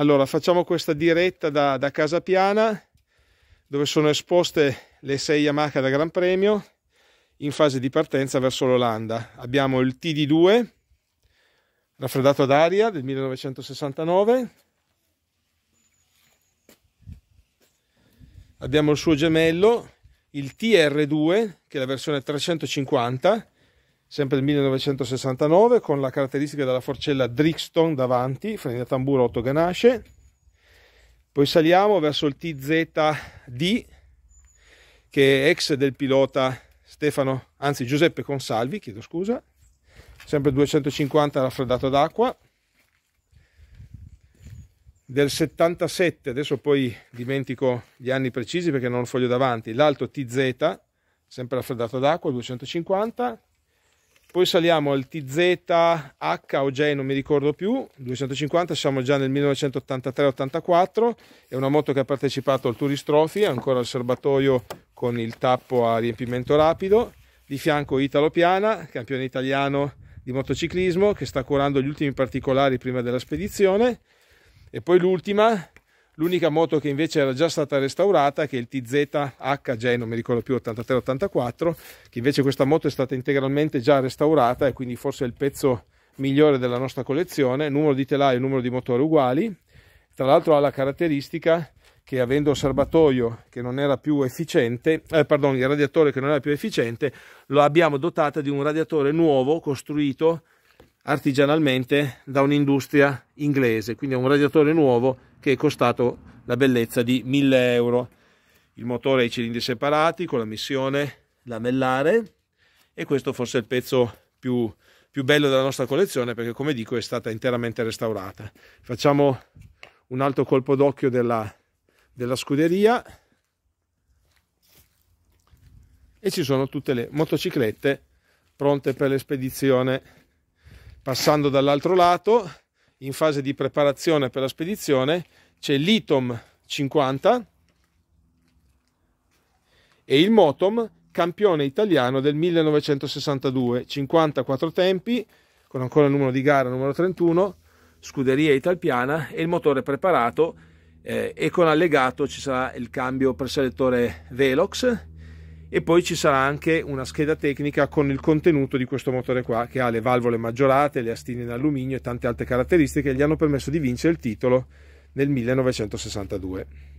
Allora, facciamo questa diretta da, da Casa Piana, dove sono esposte le sei Yamaha da Gran Premio in fase di partenza verso l'Olanda. Abbiamo il TD2, raffreddato ad aria del 1969. Abbiamo il suo gemello, il TR2, che è la versione 350, sempre il 1969 con la caratteristica della forcella Drixton davanti, freni a tamburo 8 ganasce. Poi saliamo verso il TZD che è ex del pilota Stefano, anzi Giuseppe Consalvi, chiedo scusa, sempre 250 raffreddato d'acqua del 77, adesso poi dimentico gli anni precisi perché non ho il foglio davanti, l'alto TZ, sempre raffreddato d'acqua, 250, poi saliamo al TZH o J, non mi ricordo più, 250, siamo già nel 1983-84, è una moto che ha partecipato al Tourist ancora al serbatoio con il tappo a riempimento rapido, di fianco Italo Piana, campione italiano di motociclismo che sta curando gli ultimi particolari prima della spedizione e poi l'ultima L'unica moto che invece era già stata restaurata, che è il TZHJ, non mi ricordo più, 83-84, che invece questa moto è stata integralmente già restaurata e quindi forse è il pezzo migliore della nostra collezione, numero di telaio e numero di motore uguali. Tra l'altro ha la caratteristica che avendo il serbatoio che non era più efficiente, eh, pardon, il radiatore che non era più efficiente, lo abbiamo dotata di un radiatore nuovo costruito artigianalmente da un'industria inglese, quindi è un radiatore nuovo che è costato la bellezza di 1000 euro. Il motore ai cilindri separati con la missione lamellare e questo forse è il pezzo più, più bello della nostra collezione perché come dico è stata interamente restaurata. Facciamo un altro colpo d'occhio della, della scuderia e ci sono tutte le motociclette pronte per l'espedizione Passando dall'altro lato, in fase di preparazione per la spedizione, c'è l'ITOM 50 e il MOTOM, campione italiano del 1962, 54 tempi, con ancora il numero di gara numero 31, scuderia Italpiana e il motore preparato eh, e con allegato ci sarà il cambio per selettore Velox e poi ci sarà anche una scheda tecnica con il contenuto di questo motore qua che ha le valvole maggiorate, le astine in alluminio e tante altre caratteristiche che gli hanno permesso di vincere il titolo nel 1962.